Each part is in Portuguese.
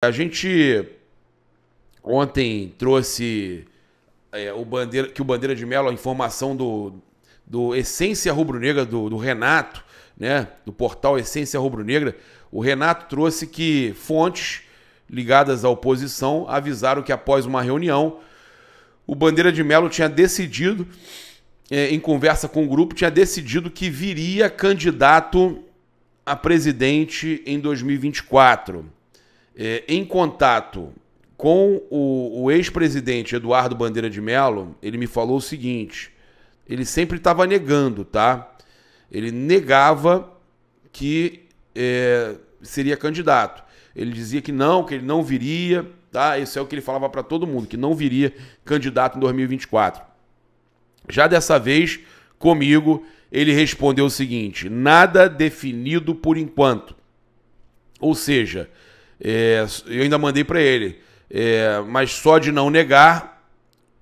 A gente ontem trouxe é, o bandeira, que o Bandeira de Melo, a informação do, do Essência Rubro-Negra, do, do, Renato, né, do portal Essência Rubro-Negra, o Renato trouxe que fontes ligadas à oposição avisaram que após uma reunião, o Bandeira de Melo tinha decidido, é, em conversa com o grupo, tinha decidido que viria candidato a presidente em 2024 é, em contato com o, o ex-presidente Eduardo Bandeira de Mello, ele me falou o seguinte: ele sempre estava negando, tá? Ele negava que é, seria candidato. Ele dizia que não, que ele não viria, tá? Isso é o que ele falava para todo mundo, que não viria candidato em 2024. Já dessa vez, comigo, ele respondeu o seguinte: nada definido por enquanto. Ou seja, é, eu ainda mandei para ele. É, mas só de não negar,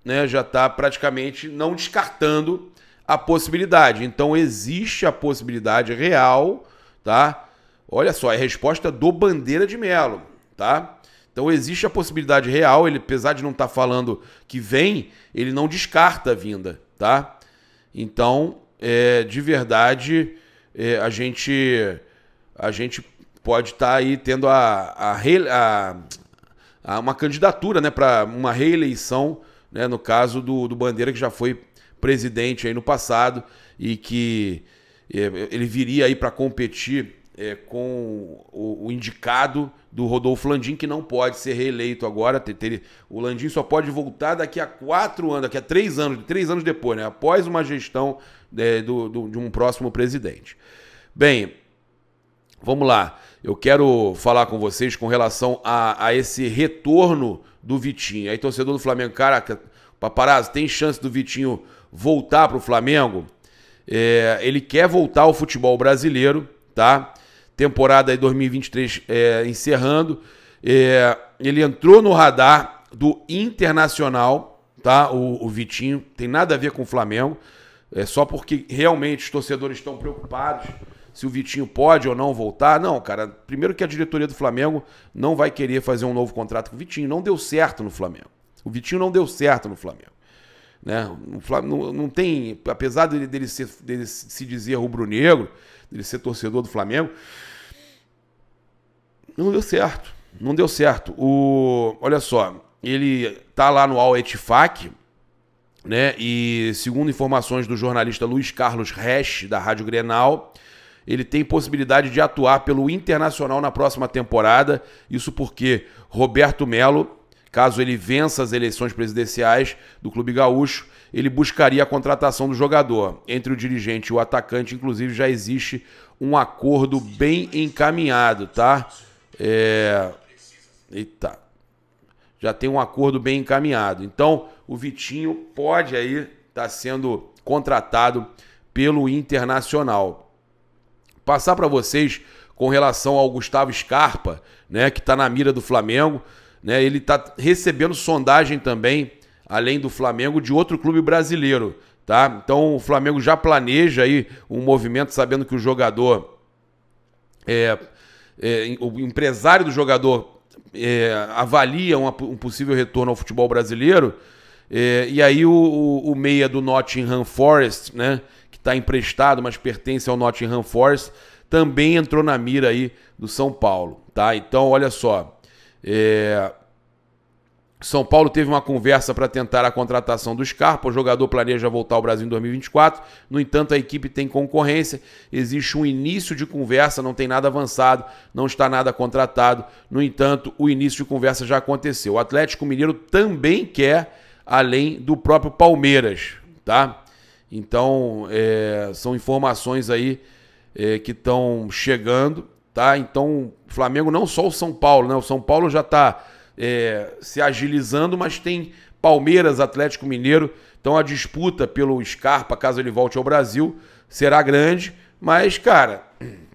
né, já está praticamente não descartando a possibilidade. Então existe a possibilidade real, tá? Olha só, é a resposta do Bandeira de Melo, tá? Então existe a possibilidade real, ele apesar de não estar tá falando que vem, ele não descarta a vinda, tá? Então, é, de verdade, é, a gente a gente pode estar tá aí tendo a, a, a, a uma candidatura né, para uma reeleição, né, no caso do, do Bandeira, que já foi presidente aí no passado e que é, ele viria aí para competir é, com o, o, indicado do Rodolfo Landim, que não pode ser reeleito agora. Ter, ter, o Landim só pode voltar daqui a quatro anos, daqui a três anos, três anos depois, né? após uma gestão é, do, do, de um próximo presidente. Bem, vamos lá eu quero falar com vocês com relação a, a esse retorno do Vitinho. Aí, torcedor do Flamengo, caraca, paparazzo, tem chance do Vitinho voltar para o Flamengo? É, ele quer voltar ao futebol brasileiro, tá? Temporada aí 2023 é, encerrando. É, ele entrou no radar do Internacional, tá? O, o, Vitinho tem nada a ver com o Flamengo. É só porque realmente os torcedores estão preocupados se o Vitinho pode ou não voltar. Não, cara, primeiro que a diretoria do Flamengo não vai querer fazer um novo contrato com o Vitinho. Não deu certo no Flamengo. O Vitinho não deu certo no Flamengo. Né? O Flamengo não, não tem, apesar dele, dele, ser, dele se dizer rubro-negro, dele ser torcedor do Flamengo, não deu certo. Não deu certo. O, olha só, ele tá lá no Al Etifak, né? E segundo informações do jornalista Luiz Carlos Resch, da Rádio Grenal, ele tem possibilidade de atuar pelo Internacional na próxima temporada. Isso porque Roberto Melo, caso ele vença as eleições presidenciais do Clube Gaúcho, ele buscaria a contratação do jogador. Entre o dirigente e o atacante, inclusive, já existe um acordo bem encaminhado, tá? É... Eita. Já tem um acordo bem encaminhado. Então, o Vitinho pode aí estar tá sendo contratado pelo Internacional passar para vocês com relação ao Gustavo Scarpa, né, que está na mira do Flamengo. Né, ele está recebendo sondagem também, além do Flamengo, de outro clube brasileiro. Tá? Então o Flamengo já planeja aí um movimento, sabendo que o jogador. É, é, o empresário do jogador é, avalia uma, um possível retorno ao futebol brasileiro. É, e aí o, o, o, meia do Nottingham Forest, né? está emprestado, mas pertence ao Nottingham Forest, também entrou na mira aí do São Paulo, tá? Então, olha só, é... São Paulo teve uma conversa para tentar a contratação do Scarpa. O jogador planeja voltar ao Brasil em 2024. No entanto, a equipe tem concorrência. Existe um início de conversa, não tem nada avançado, não está nada contratado. No entanto, o início de conversa já aconteceu. O Atlético Mineiro também quer, além do próprio Palmeiras, tá? Então, é, são informações aí é, que estão chegando, tá? Então, Flamengo não só o São Paulo, né? O São Paulo já está é, se agilizando, mas tem Palmeiras, Atlético Mineiro. Então, a disputa pelo Scarpa, caso ele volte ao Brasil, será grande. Mas, cara,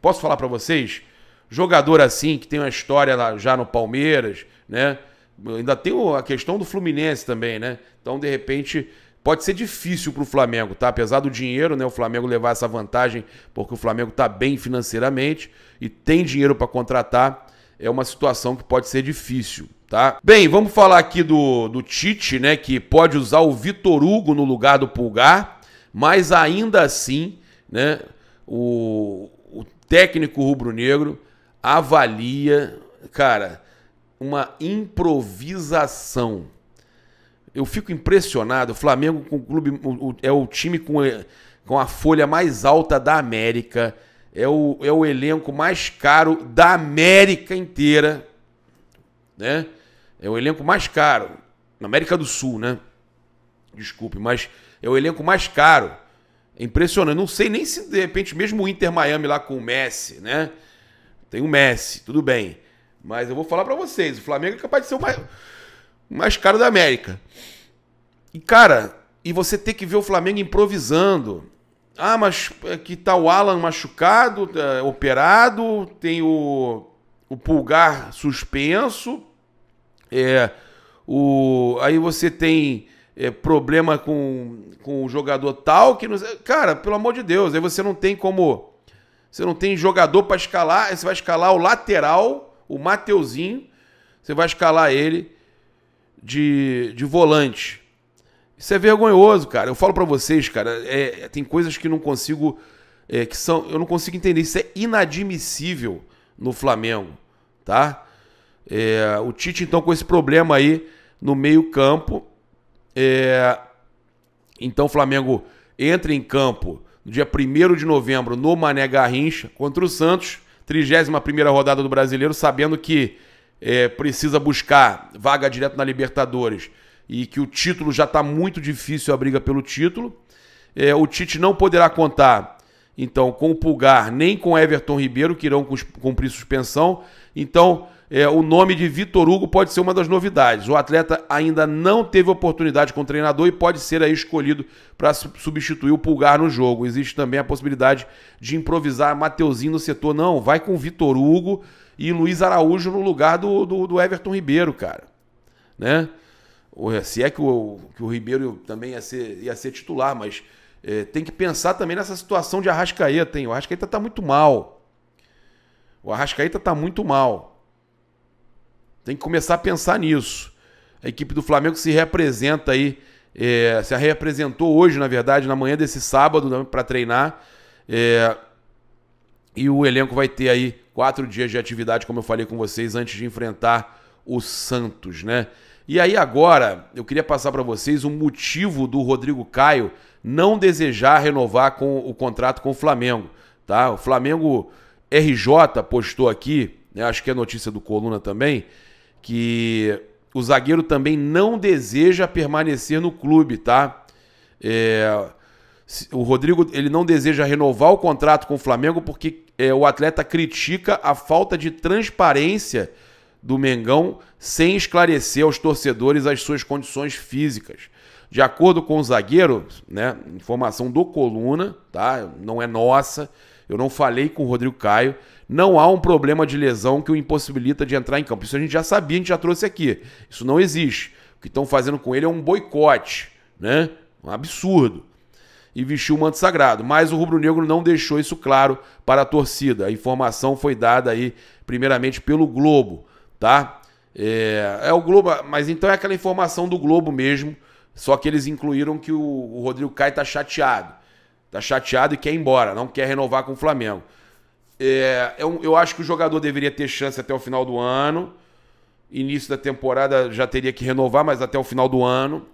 posso falar para vocês? Jogador assim, que tem uma história lá, já no Palmeiras, né? Ainda tem a questão do Fluminense também, né? Então, de repente, Pode ser difícil para o Flamengo, tá? Apesar do dinheiro, né? O Flamengo levar essa vantagem, porque o Flamengo está bem financeiramente e tem dinheiro para contratar, é uma situação que pode ser difícil, tá? Bem, vamos falar aqui do, do Tite, né? Que pode usar o Vitor Hugo no lugar do Pulgar, mas ainda assim, né? O, o técnico rubro-negro avalia, cara, uma improvisação eu fico impressionado. O Flamengo com o clube, o, é o time com, eh, com a folha mais alta da América. É o, é o elenco mais caro da América inteira. Né? É o elenco mais caro. Na América do Sul, né? Desculpe, mas é o elenco mais caro. É impressionante. Não sei nem se de repente, mesmo o Inter Miami lá com o Messi, né? Tem o Messi, tudo bem. Mas eu vou falar para vocês: o Flamengo é capaz de ser o mais mais caro da América. E, cara, e você ter que ver o Flamengo improvisando. Ah, mas é, que tá o Alan machucado, é, operado, tem o, o pulgar suspenso. É, o, aí você tem é, problema com, com o jogador tal que não, cara pelo amor de Deus aí você não tem como você não tem jogador para escalar você vai escalar o lateral o Mateuzinho você vai escalar ele de, de volante. Isso é vergonhoso, cara. Eu falo para vocês, cara, é, tem coisas que não consigo. É, que são, eu não consigo entender. Isso é inadmissível no Flamengo, tá? É, o Tite, então, com esse problema aí no meio-campo. É, então, o Flamengo entra em campo no dia 1 de novembro no Mané Garrincha contra o Santos. 31 rodada do Brasileiro, sabendo que é, precisa buscar vaga direto na Libertadores e que o título já está muito difícil a briga pelo título. É, o Tite não poderá contar, então, com o Pulgar nem com Everton Ribeiro, que irão cumprir suspensão. Então, é, o nome de Vitor Hugo pode ser uma das novidades. O atleta ainda não teve oportunidade com o treinador e pode ser aí escolhido para substituir o Pulgar no jogo. Existe também a possibilidade de improvisar Mateuzinho no setor. Não, vai com Vitor Hugo e Luiz Araújo no lugar do, do, do Everton Ribeiro, cara. Né? Se é que o, que o Ribeiro também ia ser, ia ser titular, mas é, tem que pensar também nessa situação de Arrascaeta, hein? O Arrascaeta tá muito mal. O Arrascaeta tá muito mal. Tem que começar a pensar nisso. A equipe do Flamengo se representa aí, é, se representou hoje, na verdade, na manhã desse sábado né, para treinar. É, e o elenco vai ter aí Quatro dias de atividade, como eu falei com vocês, antes de enfrentar o Santos, né? E aí agora, eu queria passar para vocês o motivo do Rodrigo Caio não desejar renovar com o contrato com o Flamengo, tá? O Flamengo RJ postou aqui, né, acho que é notícia do Coluna também, que o zagueiro também não deseja permanecer no clube, tá? É, o Rodrigo ele não deseja renovar o contrato com o Flamengo porque é, o atleta critica a falta de transparência do Mengão sem esclarecer aos torcedores as suas condições físicas. De acordo com o zagueiro, né, informação do Coluna, tá? Não é nossa. Eu não falei com o Rodrigo Caio. Não há um problema de lesão que o impossibilita de entrar em campo. Isso a gente já sabia, a gente já trouxe aqui. Isso não existe. O que estão fazendo com ele é um boicote, né? Um absurdo e vestiu o manto sagrado. Mas o rubro-negro não deixou isso claro para a torcida. A informação foi dada aí, primeiramente, pelo Globo, tá? É, é o Globo, mas então é aquela informação do Globo mesmo, só que eles incluíram que o, o Rodrigo Caio tá chateado. Tá chateado e quer ir embora, não quer renovar com o Flamengo. É, eu, é eu acho que o jogador deveria ter chance até o final do ano. Início da temporada já teria que renovar, mas até o final do ano,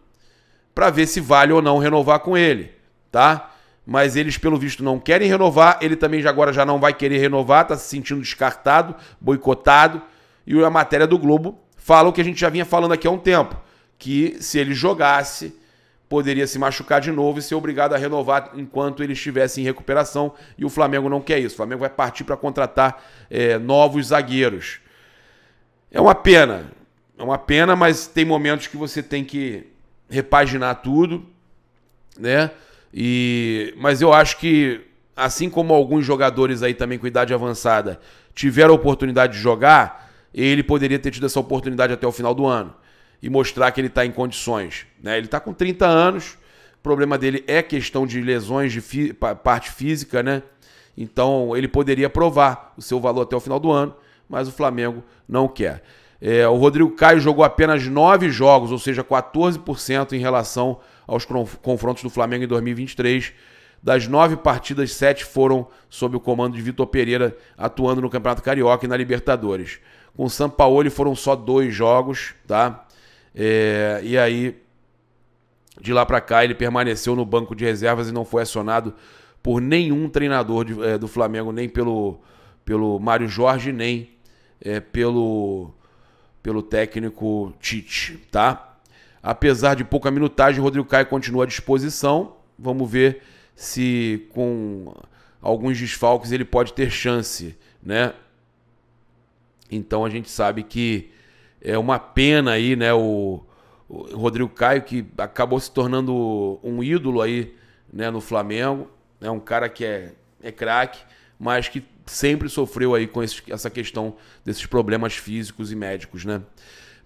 para ver se vale ou não renovar com ele tá? Mas eles, pelo visto, não querem renovar. Ele também já agora já não vai querer renovar, está se sentindo descartado, boicotado. E a matéria do Globo fala o que a gente já vinha falando aqui há um tempo: que se ele jogasse, poderia se machucar de novo e ser obrigado a renovar enquanto ele estivesse em recuperação. E o Flamengo não quer isso. O Flamengo vai partir para contratar é, novos zagueiros. É uma pena. É uma pena, mas tem momentos que você tem que repaginar tudo, né? E, mas eu acho que, assim como alguns jogadores aí também com idade avançada tiveram a oportunidade de jogar, ele poderia ter tido essa oportunidade até o final do ano e mostrar que ele está em condições. Né? Ele está com 30 anos, o problema dele é questão de lesões de fi parte física, né? Então ele poderia provar o seu valor até o final do ano, mas o Flamengo não quer. É, o Rodrigo Caio jogou apenas 9 jogos, ou seja, 14% em relação aos confrontos do Flamengo em 2023. Das nove partidas, sete foram sob o comando de Vitor Pereira, atuando no Campeonato Carioca e na Libertadores. Com o Sampaoli foram só dois jogos, tá? É, e aí, de lá para cá, ele permaneceu no banco de reservas e não foi acionado por nenhum treinador de, é, do Flamengo, nem pelo, pelo Mário Jorge, nem é, pelo, pelo técnico Tite, tá? Apesar de pouca minutagem, Rodrigo Caio continua à disposição. Vamos ver se com alguns desfalques ele pode ter chance, né? Então a gente sabe que é uma pena aí, né? O, o Rodrigo Caio que acabou se tornando um ídolo aí, né? No Flamengo, é né? um cara que é, é craque, mas que sempre sofreu aí com esse, essa questão desses problemas físicos e médicos, né?